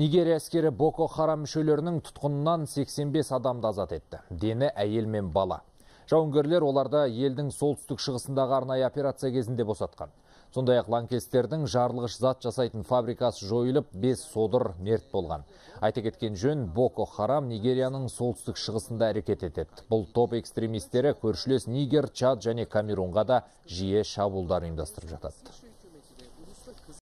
Нигерия әскері Боко Харам мүшелерінің тұтқынынан 85 адамды азат етті. Дені әйел мен бала. Жауынгерлер оларды елдің солтүстік шығысындағы арнайы операция кезінде босатқан. Сондай ақ ланкестердің жарылғыш зат жасайтын фабрикасы жойылып, 5 содыр мерт болған. Айта кеткен жөн, Боко Харам Нигерияның солтүстік шығысында әрекет етеді. Бұл топ экстремистері көршілес Нигер, Чад және Камерунға да жиі шабуылдар ұйымдастырып жатады.